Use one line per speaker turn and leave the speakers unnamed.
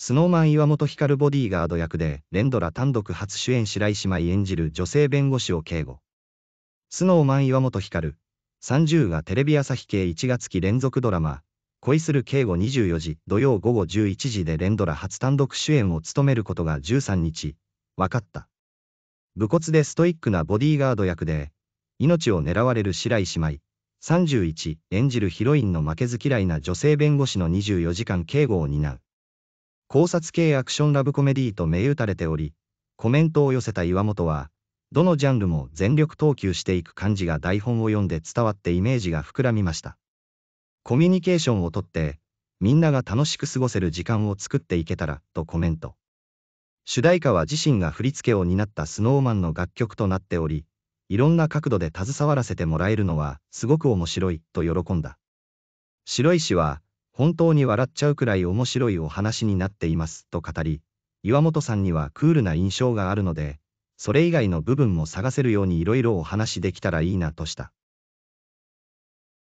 スノーマン岩本光ボディーガード役で、レンドラ単独初主演白石舞演じる女性弁護士を警護。スノーマン岩本光、30がテレビ朝日系1月期連続ドラマ、恋する警護24時土曜午後11時でレンドラ初単独主演を務めることが13日、分かった。武骨でストイックなボディーガード役で、命を狙われる白石舞、31演じるヒロインの負けず嫌いな女性弁護士の24時間警護を担う。考察系アクションラブコメディと銘打たれており、コメントを寄せた岩本は、どのジャンルも全力投球していく感じが台本を読んで伝わってイメージが膨らみました。コミュニケーションをとって、みんなが楽しく過ごせる時間を作っていけたら、とコメント。主題歌は自身が振り付けを担ったスノーマンの楽曲となっており、いろんな角度で携わらせてもらえるのは、すごく面白い、と喜んだ。白石は、本当に笑っちゃうくらい面白いお話になっていますと語り、岩本さんにはクールな印象があるので、それ以外の部分も探せるようにいろいろお話できたらいいなとした。